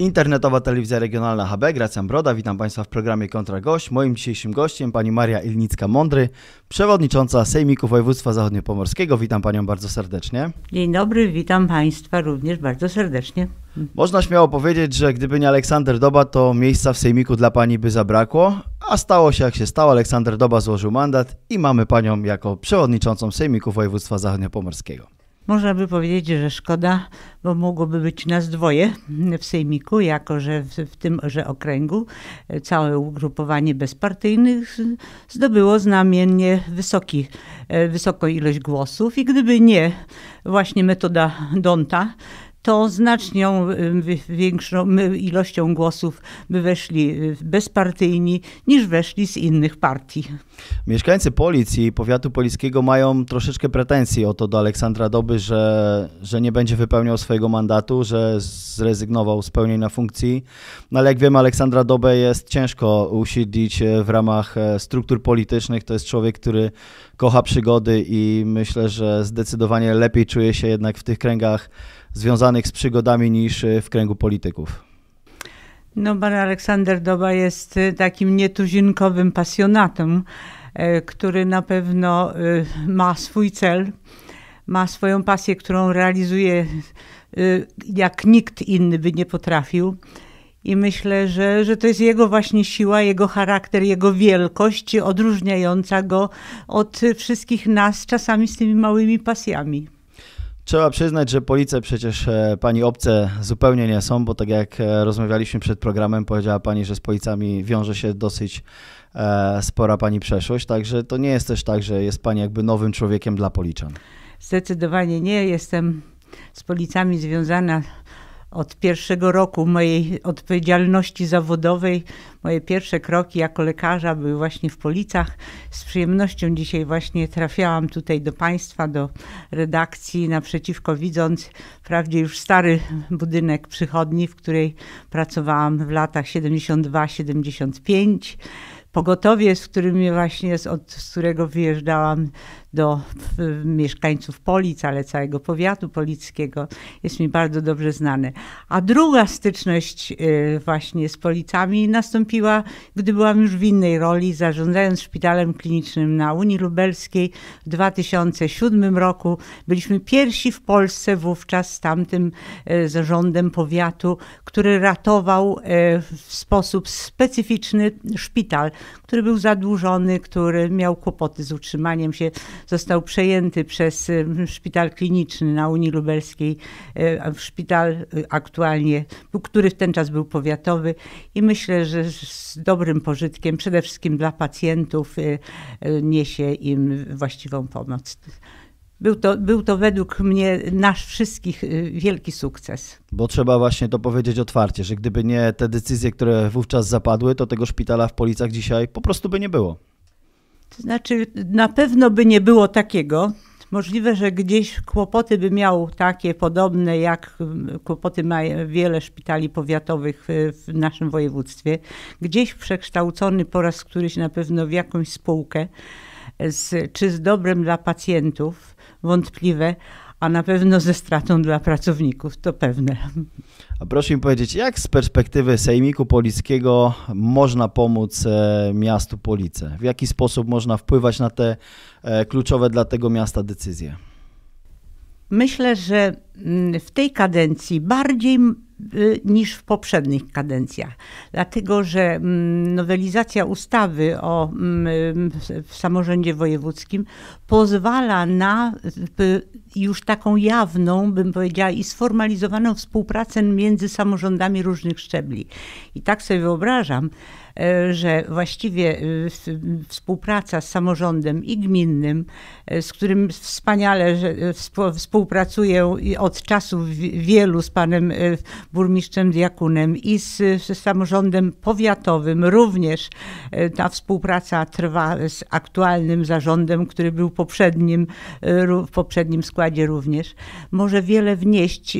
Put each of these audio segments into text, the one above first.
Internetowa telewizja regionalna HB, Gracjan Broda, witam Państwa w programie Kontra Gość. Moim dzisiejszym gościem pani Maria Ilnicka-Mądry, przewodnicząca Sejmiku Województwa Zachodniopomorskiego. Witam Panią bardzo serdecznie. Dzień dobry, witam Państwa również bardzo serdecznie. Można śmiało powiedzieć, że gdyby nie Aleksander Doba, to miejsca w Sejmiku dla Pani by zabrakło, a stało się jak się stało. Aleksander Doba złożył mandat i mamy Panią jako przewodniczącą Sejmiku Województwa Zachodniopomorskiego. Można by powiedzieć, że szkoda, bo mogłoby być nas dwoje w Sejmiku, jako że w, w tymże okręgu całe ugrupowanie bezpartyjnych zdobyło znamiennie wysoki, e, wysoką ilość głosów i gdyby nie właśnie metoda Donta, to znacznie y, większą ilością głosów by weszli y, bezpartyjni niż weszli z innych partii. Mieszkańcy Policji i powiatu polickiego mają troszeczkę pretensji o to do Aleksandra Doby, że, że nie będzie wypełniał swojego mandatu, że zrezygnował z pełnienia funkcji. No ale jak wiem, Aleksandra Dobę jest ciężko usiedlić y, w ramach e, struktur politycznych. To jest człowiek, który kocha przygody i myślę, że zdecydowanie lepiej czuje się jednak w tych kręgach związanych z przygodami niż e, w kręgu polityków. No, pan Aleksander Doba jest e, takim nietuzinkowym pasjonatem, e, który na pewno ma swój cel, ma swoją pasję, którą realizuje jak nikt inny by nie potrafił. I myślę, że, że to jest jego właśnie siła, jego charakter, jego wielkość odróżniająca go od wszystkich nas, czasami z tymi małymi pasjami. Trzeba przyznać, że police przecież e, pani obce zupełnie nie są, bo tak jak e, rozmawialiśmy przed programem, powiedziała pani, że z policjami wiąże się dosyć e, spora pani przeszłość, także to nie jest też tak, że jest pani jakby nowym człowiekiem dla policzan. Zdecydowanie nie. Jestem z policjami związana od pierwszego roku mojej odpowiedzialności zawodowej. Moje pierwsze kroki jako lekarza były właśnie w Policach. Z przyjemnością dzisiaj właśnie trafiałam tutaj do Państwa, do redakcji, naprzeciwko widząc wprawdzie już stary budynek przychodni, w której pracowałam w latach 72-75 pogotowie, z, którym właśnie, od, z którego wyjeżdżałam do mieszkańców Polic, ale całego powiatu polickiego, jest mi bardzo dobrze znane. A druga styczność y, właśnie z Policami nastąpiła, gdy byłam już w innej roli, zarządzając szpitalem klinicznym na Unii Lubelskiej w 2007 roku. Byliśmy pierwsi w Polsce wówczas z tamtym y, zarządem powiatu, który ratował y, w sposób specyficzny szpital, który był zadłużony, który miał kłopoty z utrzymaniem się został przejęty przez mm, szpital kliniczny na Unii Lubelskiej, e, szpital e, aktualnie, który w ten czas był powiatowy i myślę, że z dobrym pożytkiem, przede wszystkim dla pacjentów, e, niesie im właściwą pomoc. Był to, był to według mnie nasz wszystkich wielki sukces. Bo trzeba właśnie to powiedzieć otwarcie, że gdyby nie te decyzje, które wówczas zapadły, to tego szpitala w Policach dzisiaj po prostu by nie było. To znaczy, na pewno by nie było takiego. Możliwe, że gdzieś kłopoty by miał takie podobne, jak mm, kłopoty ma wiele szpitali powiatowych w naszym województwie. Gdzieś przekształcony po raz któryś na pewno w jakąś spółkę, z, czy z dobrem dla pacjentów, wątpliwe, a na pewno ze stratą dla pracowników, to pewne. A proszę mi powiedzieć, jak z perspektywy Sejmiku Polickiego można pomóc e, miastu Police? W jaki sposób można wpływać na te e, kluczowe dla tego miasta decyzje? Myślę, że mm, w tej kadencji bardziej Y, niż w poprzednich kadencjach, dlatego że mm, nowelizacja ustawy o mm, y, w samorządzie wojewódzkim pozwala na y, już taką jawną, bym powiedziała, i sformalizowaną współpracę między samorządami różnych szczebli. I tak sobie wyobrażam, E, że właściwie e, współpraca z samorządem i gminnym, e, z którym wspaniale współpracuję od czasów wielu z panem burmistrzem Diakunem i z, z samorządem powiatowym również ta współpraca trwa z aktualnym zarządem, który był poprzednim, w poprzednim składzie również, może wiele wnieść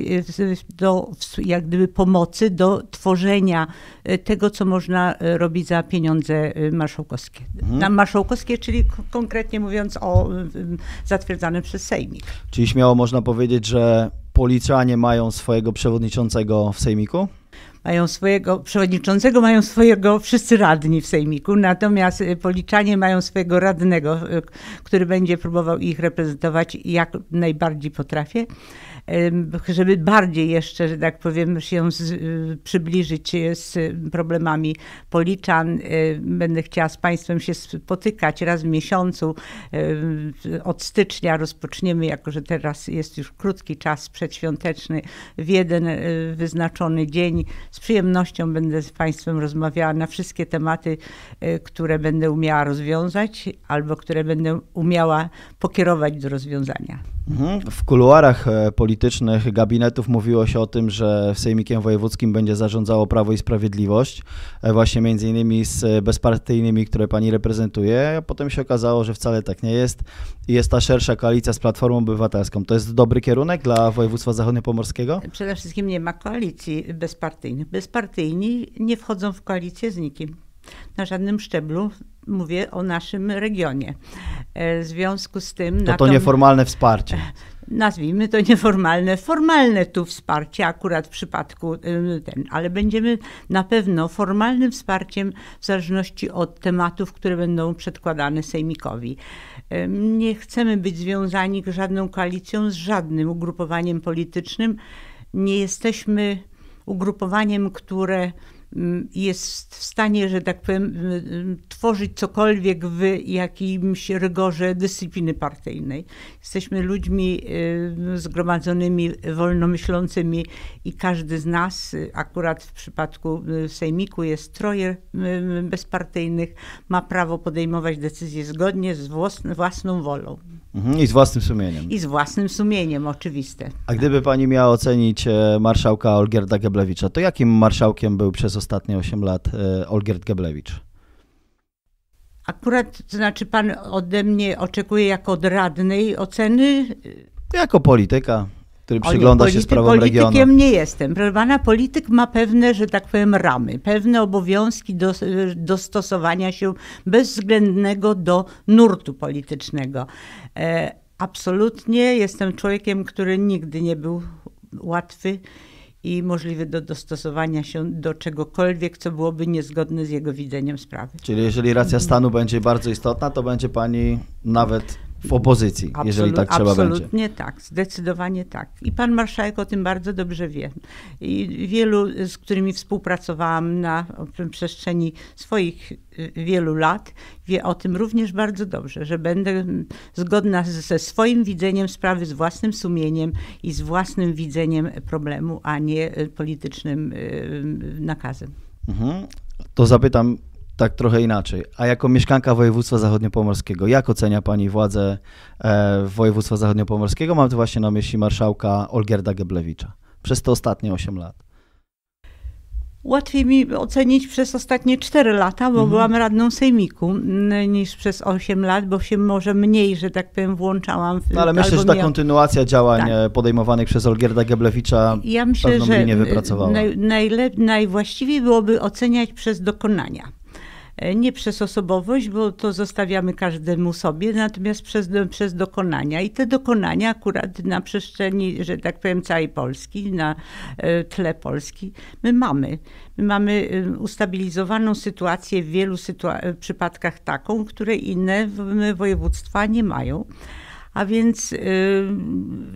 do jak gdyby pomocy do tworzenia tego, co można robić robi za pieniądze y, marszałkowskie. Mhm. Marszałkowskie, czyli konkretnie mówiąc o y, y, zatwierdzanym przez Sejmik. Czyli śmiało można powiedzieć, że policzanie mają swojego przewodniczącego w Sejmiku? mają swojego przewodniczącego, mają swojego wszyscy radni w Sejmiku, natomiast policzanie mają swojego radnego, który będzie próbował ich reprezentować jak najbardziej potrafię żeby bardziej jeszcze, że tak powiem, się z, y, przybliżyć y, z problemami policzan. Y, będę chciała z Państwem się spotykać raz w miesiącu. Od stycznia rozpoczniemy, jako że teraz jest już krótki czas przedświąteczny, w jeden wyznaczony dzień. Z przyjemnością będę z Państwem rozmawiała na wszystkie tematy, które będę umiała rozwiązać albo które będę umiała pokierować do rozwiązania. Mhm. W kuluarach e, politycznych gabinetów mówiło się o tym, że Sejmikiem Wojewódzkim będzie zarządzało Prawo i Sprawiedliwość, e, właśnie między innymi z e, bezpartyjnymi, które pani reprezentuje, a potem się okazało, że wcale tak nie jest i jest ta szersza koalicja z Platformą Obywatelską. To jest dobry kierunek dla województwa zachodniopomorskiego? Przede wszystkim nie ma koalicji bezpartyjnych. Bezpartyjni nie wchodzą w koalicję z nikim na żadnym szczeblu Mówię o naszym regionie. E, w związku z tym. To, to nieformalne wsparcie nazwijmy to nieformalne, formalne tu wsparcie, akurat w przypadku y, ten, ale będziemy na pewno formalnym wsparciem w zależności od tematów, które będą przedkładane Sejmikowi. E, nie chcemy być związani z żadną koalicją z żadnym ugrupowaniem politycznym. Nie jesteśmy ugrupowaniem, które jest w stanie, że tak powiem, y, y, tworzyć cokolwiek w jakimś rygorze dyscypliny partyjnej. Jesteśmy ludźmi y, zgromadzonymi, wolnomyślącymi i każdy z nas, akurat w przypadku Sejmiku jest troje bezpartyjnych, ma prawo podejmować decyzje zgodnie z własną wolą. Mhm, I z własnym sumieniem. I z własnym sumieniem, oczywiste. A gdyby pani miała ocenić e, marszałka Olgierda Geblewicza, to jakim marszałkiem był przez ostatnie ostatnie 8 lat e, Olgierd Geblewicz? Akurat, to znaczy pan ode mnie oczekuje jako od radnej oceny? Jako polityka, który przygląda polity, się sprawom politykiem regionu. Politykiem nie jestem. Proszę pana, polityk ma pewne, że tak powiem, ramy, pewne obowiązki do, dostosowania się bezwzględnego do nurtu politycznego. E, absolutnie jestem człowiekiem, który nigdy nie był łatwy i możliwy do dostosowania się do czegokolwiek, co byłoby niezgodne z jego widzeniem sprawy. Czyli jeżeli racja stanu będzie bardzo istotna, to będzie pani nawet w opozycji, Absolut, jeżeli tak trzeba absolutnie będzie. Absolutnie tak, zdecydowanie tak. I pan marszałek o tym bardzo dobrze wie. I wielu, z którymi współpracowałam na przestrzeni swoich y, wielu lat, wie o tym również bardzo dobrze, że będę zgodna ze swoim widzeniem sprawy, z własnym sumieniem i z własnym widzeniem problemu, a nie y, politycznym y, nakazem. Mhm. To zapytam tak trochę inaczej. A jako mieszkanka województwa zachodniopomorskiego, jak ocenia pani władzę e, województwa zachodniopomorskiego? Mam tu właśnie na myśli marszałka Olgierda Geblewicza przez te ostatnie 8 lat. Łatwiej mi ocenić przez ostatnie 4 lata, bo mhm. byłam radną Sejmiku mm, niż przez 8 lat, bo się może mniej, że tak powiem, włączałam. W, no, ale myślę, że ta miał... kontynuacja działań tak. E, podejmowanych przez Olgierda Geblewicza ja myślę, pewną że linię wypracowała. Naj, najle... najwłaściwiej byłoby oceniać przez dokonania. E, nie przez osobowość, bo to zostawiamy każdemu sobie, natomiast przez, przez dokonania. I te dokonania akurat na przestrzeni, że tak powiem, całej Polski, na e, tle Polski, my mamy. My mamy e, ustabilizowaną sytuację w wielu przypadkach taką, które inne województwa nie mają. A więc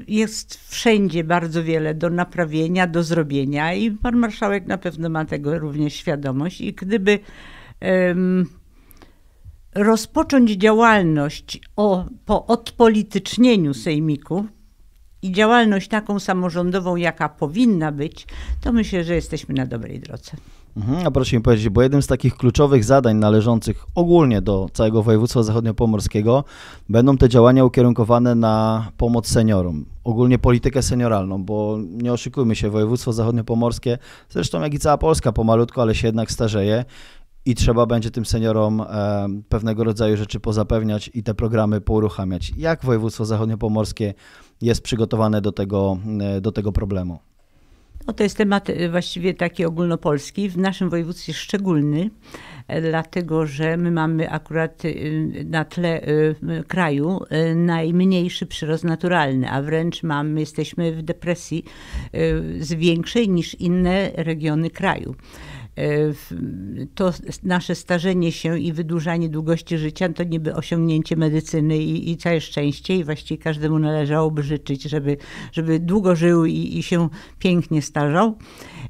jest wszędzie bardzo wiele do naprawienia, do zrobienia i pan marszałek na pewno ma tego również świadomość. I gdyby rozpocząć działalność o, po odpolitycznieniu Sejmiku i działalność taką samorządową, jaka powinna być, to myślę, że jesteśmy na dobrej drodze. Mhm, a proszę mi powiedzieć, bo jednym z takich kluczowych zadań należących ogólnie do całego województwa zachodniopomorskiego będą te działania ukierunkowane na pomoc seniorom, ogólnie politykę senioralną, bo nie oszukujmy się, województwo zachodniopomorskie, zresztą jak i cała Polska pomalutko, ale się jednak starzeje i trzeba będzie tym seniorom e, pewnego rodzaju rzeczy pozapewniać i te programy pouruchamiać. Jak województwo zachodniopomorskie jest przygotowane do tego, e, do tego problemu? No to jest temat e, właściwie taki ogólnopolski, w naszym województwie szczególny, dlatego że my mamy akurat na tle kraju najmniejszy przyrost naturalny, a wręcz mamy, jesteśmy w depresji z większej niż inne regiony kraju. E, to nasze starzenie się i wydłużanie długości życia to niby osiągnięcie medycyny i, i całe szczęście i właściwie każdemu należałoby życzyć, żeby, żeby długo żył i, i się pięknie starzał.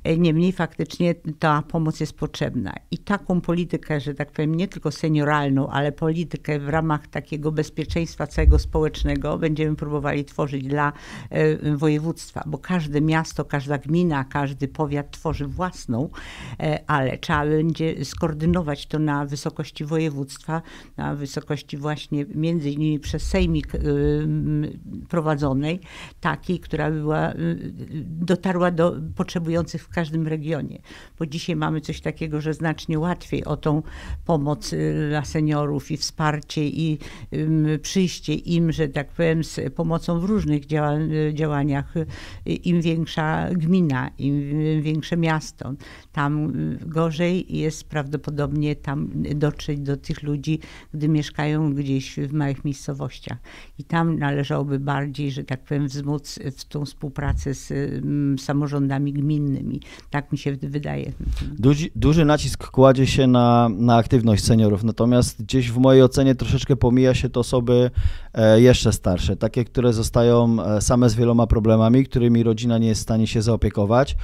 E, niemniej faktycznie ta pomoc jest potrzebna i taką politykę, że tak powiem, nie tylko senioralną, ale politykę w ramach takiego bezpieczeństwa całego społecznego będziemy próbowali tworzyć dla e, województwa, bo każde miasto, każda gmina, każdy powiat tworzy własną ale trzeba będzie skoordynować to na wysokości województwa, na wysokości właśnie między innymi przez Sejmik y, prowadzonej, takiej, która była, y, dotarła do potrzebujących w każdym regionie. Bo dzisiaj mamy coś takiego, że znacznie łatwiej o tą pomoc y, dla seniorów i wsparcie i przyjście im, że tak powiem, z pomocą w różnych działaniach, im większa gmina, im większe miasto tam y, gorzej jest prawdopodobnie tam dotrzeć do tych ludzi, gdy mieszkają gdzieś w małych miejscowościach. I tam należałoby bardziej, że tak powiem, wzmóc w tą współpracę z mm, samorządami gminnymi. Tak mi się wydaje. Duży, duży nacisk kładzie się na, na aktywność seniorów, natomiast gdzieś w mojej ocenie troszeczkę pomija się to osoby e, jeszcze starsze, takie, które zostają e, same z wieloma problemami, którymi rodzina nie jest w stanie się zaopiekować.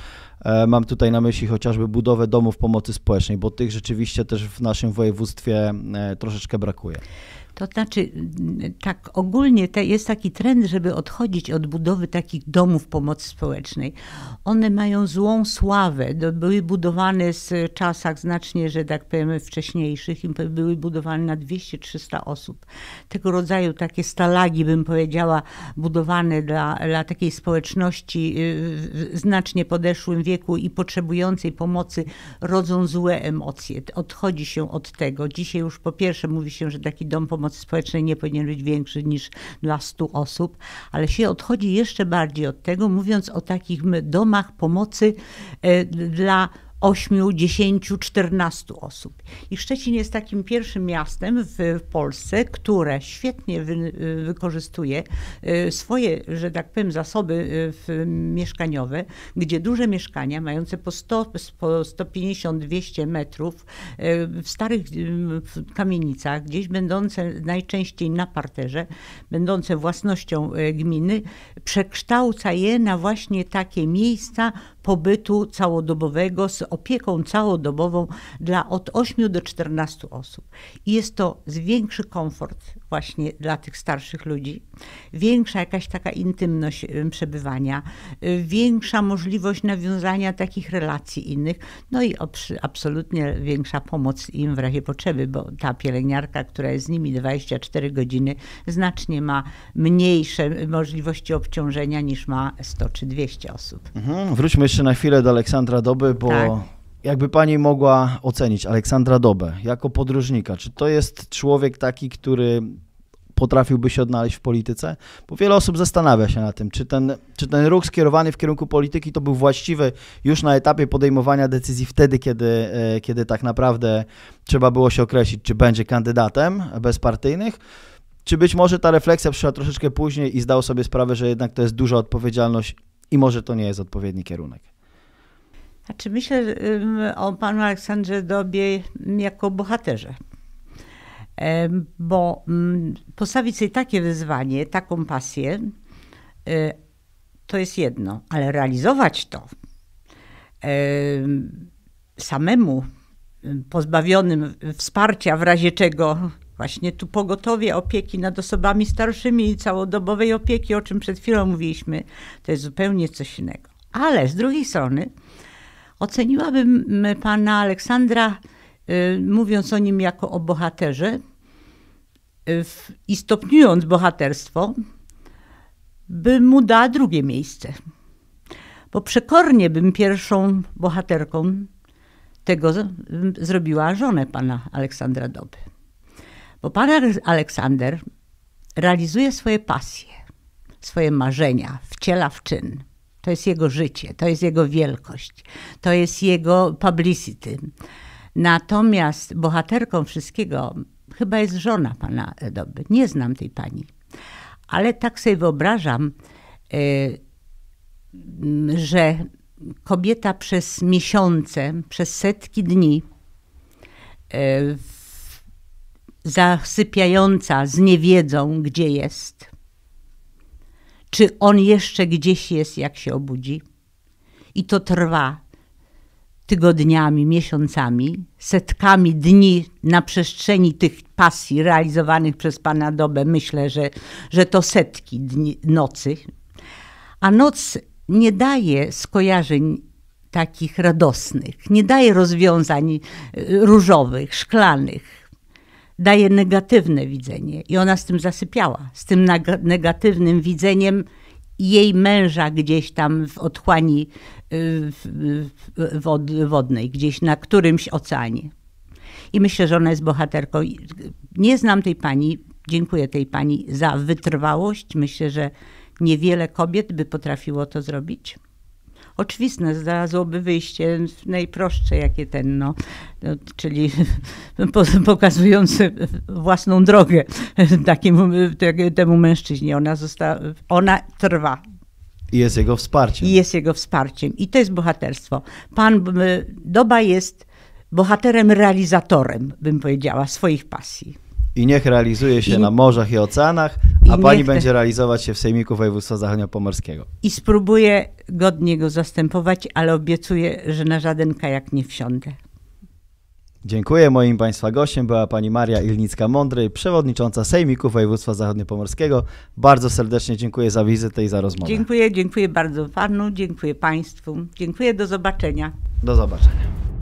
E, mam tutaj na myśli chociażby budowę domów pomocy społecznej, bo tych rzeczywiście też w naszym województwie e, troszeczkę brakuje. To znaczy, mm, tak ogólnie jest taki trend, żeby odchodzić od budowy takich domów pomocy społecznej. One mają złą sławę. Były budowane z czasach znacznie, że tak powiem, wcześniejszych i były budowane na 200-300 osób. Tego rodzaju takie stalagi, bym powiedziała, budowane dla, dla takiej społeczności y, w znacznie podeszłym wieku i potrzebującej pomocy rodzą złe emocje. Odchodzi się od tego. Dzisiaj już po pierwsze mówi się, że taki dom pomocy pomocy społecznej nie powinien być większy niż dla 100 osób, ale się odchodzi jeszcze bardziej od tego, mówiąc o takich domach pomocy e, dla 8, 10, 14 osób. I Szczecin jest takim pierwszym miastem w Polsce, które świetnie wy, y, wykorzystuje y, swoje, że tak powiem, zasoby y, mieszkaniowe, gdzie duże mieszkania mające po, 100, po 150-200 metrów w starych kamienicach, gdzieś będące najczęściej na parterze, będące własnością gminy, przekształca je na właśnie takie miejsca pobytu całodobowego z opieką całodobową dla od 8 do 14 osób. I jest to większy komfort właśnie dla tych starszych ludzi, większa jakaś taka intymność y, przebywania, y, większa możliwość nawiązania takich relacji innych, no i absolutnie większa pomoc im w razie potrzeby, bo ta pielęgniarka, która jest z nimi 24 godziny, znacznie ma mniejsze y, możliwości obciążenia niż ma 100 czy 200 osób. Mhm. Wróćmy jeszcze na chwilę do Aleksandra Doby, bo tak. jakby pani mogła ocenić Aleksandra Dobę jako podróżnika, czy to jest człowiek taki, który potrafiłby się odnaleźć w polityce? Bo wiele osób zastanawia się na tym, czy ten, czy ten ruch skierowany w kierunku polityki to był właściwy już na etapie podejmowania decyzji wtedy, kiedy, e, kiedy tak naprawdę trzeba było się określić, czy będzie kandydatem bezpartyjnych, czy być może ta refleksja przyszła troszeczkę później i zdał sobie sprawę, że jednak to jest duża odpowiedzialność i może to nie jest odpowiedni kierunek. A myślę o panu Aleksandrze Dobie jako bohaterze? Bo postawić sobie takie wyzwanie, taką pasję, y, to jest jedno, ale realizować to samemu, pozbawionym wsparcia w razie czego właśnie tu pogotowie opieki nad osobami starszymi i całodobowej opieki, o czym przed chwilą mówiliśmy, to jest zupełnie coś innego. Ale z drugiej strony oceniłabym pana Aleksandra, y, mówiąc o nim jako o bohaterze y, i stopniując bohaterstwo, bym mu dała drugie miejsce. Bo przekornie bym pierwszą bohaterką tego zrobiła żonę pana Aleksandra Doby. Bo pan Aleksander realizuje swoje pasje, swoje marzenia, wciela w czyn. To jest jego życie, to jest jego wielkość, to jest jego publicity. Natomiast bohaterką wszystkiego chyba jest żona pana Doby. Nie znam tej pani, ale tak sobie wyobrażam, y, że kobieta przez miesiące, przez setki dni w y, zasypiająca z niewiedzą, gdzie jest. Czy on jeszcze gdzieś jest, jak się obudzi? I to trwa tygodniami, miesiącami, setkami dni na przestrzeni tych pasji realizowanych przez Pana Dobę. Myślę, że, że to setki dni, nocy. A noc nie daje skojarzeń takich radosnych, nie daje rozwiązań e, różowych, szklanych daje negatywne widzenie i ona z tym zasypiała, z tym negatywnym widzeniem jej męża gdzieś tam w otchłani y, wodnej, gdzieś na którymś oceanie. I myślę, że ona jest bohaterką. Nie znam tej pani, dziękuję tej pani za wytrwałość. Myślę, że niewiele kobiet by potrafiło to zrobić oczywiste, znalazłoby wyjście najprostsze, jakie ten, no, no czyli pokazujące własną drogę takiemu, tak, temu mężczyźnie. Ona, została, ona trwa, i jest jego wsparciem. I jest jego wsparciem. I to jest bohaterstwo. Pan Doba jest bohaterem, realizatorem, bym powiedziała, swoich pasji. I niech realizuje się I... na morzach i oceanach, a pani będzie realizować się w Sejmiku Województwa Zachodnio-Pomorskiego. I spróbuję godnie go zastępować, ale obiecuję, że na żaden kajak nie wsiądę. Dziękuję. Moim Państwa gościem była pani Maria Ilnicka-Mądry, przewodnicząca Sejmiku Województwa Zachodnio-Pomorskiego. Bardzo serdecznie dziękuję za wizytę i za rozmowę. Dziękuję, dziękuję bardzo panu, dziękuję państwu. Dziękuję, do zobaczenia. Do zobaczenia.